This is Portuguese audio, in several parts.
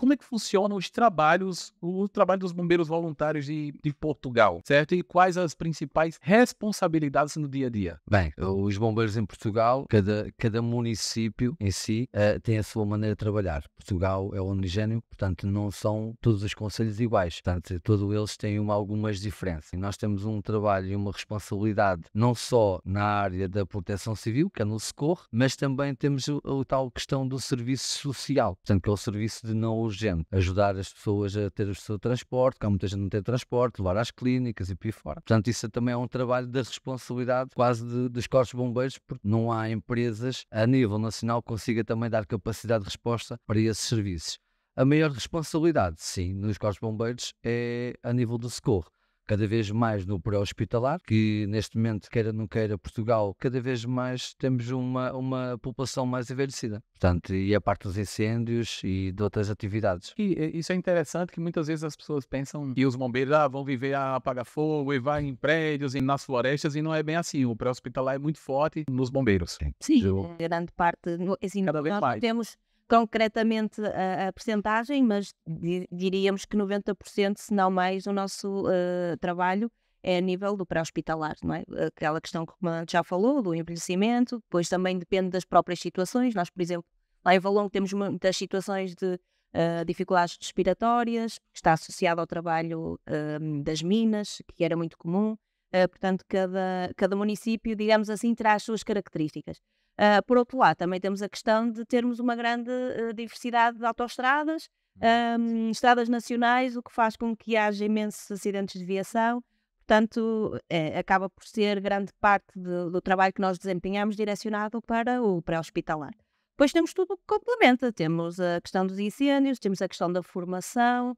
como é que funcionam os trabalhos, o trabalho dos bombeiros voluntários de, de Portugal, certo? E quais as principais responsabilidades no dia a dia? Bem, os bombeiros em Portugal, cada, cada município em si uh, tem a sua maneira de trabalhar. Portugal é homogéneo, portanto não são todos os conselhos iguais, portanto todos eles têm uma, algumas diferenças. E nós temos um trabalho e uma responsabilidade não só na área da proteção civil, que é no socorro, mas também temos o, o tal questão do serviço social, portanto que é o serviço de não urgente. Ajudar as pessoas a ter o seu transporte, que há muita gente que não tem transporte, levar às clínicas e por aí fora. Portanto, isso também é um trabalho da responsabilidade quase de, dos corpos bombeiros, porque não há empresas a nível nacional que consiga também dar capacidade de resposta para esses serviços. A maior responsabilidade, sim, nos corpos bombeiros é a nível do socorro cada vez mais no pré-hospitalar, que neste momento, queira não queira, Portugal, cada vez mais temos uma, uma população mais envelhecida. Portanto, e a parte dos incêndios e de outras atividades. E isso é interessante que muitas vezes as pessoas pensam que os bombeiros ah, vão viver a apagar fogo e vai em prédios e nas florestas e não é bem assim. O pré-hospitalar é muito forte nos bombeiros. Sim, Sim grande parte. Assim, Cada vez mais. temos concretamente a, a percentagem, mas di, diríamos que 90%, se não mais, o nosso uh, trabalho é a nível do pré-hospitalar, não é? Aquela questão que o comandante já falou, do envelhecimento, depois também depende das próprias situações. Nós, por exemplo, lá em Valongo temos muitas situações de uh, dificuldades respiratórias, que está associado ao trabalho eh, das minas, que era muito comum. Uh, portanto, cada, cada município, digamos assim, terá as suas características. Uh, por outro lado, também temos a questão de termos uma grande uh, diversidade de autoestradas, um, uhum. estradas nacionais, o que faz com que haja imensos acidentes de viação. Portanto, é, acaba por ser grande parte de, do trabalho que nós desempenhamos direcionado para o pré-hospitalar. Depois temos tudo que complementa. Temos a questão dos incêndios, temos a questão da formação,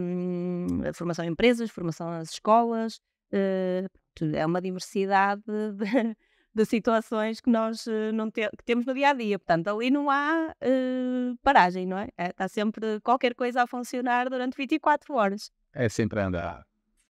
um, a formação em empresas, formação nas escolas, eh, é uma diversidade de, de situações que nós eh, não te, que temos no dia a dia. Portanto, ali não há uh, paragem, não é? é está é, sempre qualquer coisa a funcionar durante 24 horas. É sempre andar.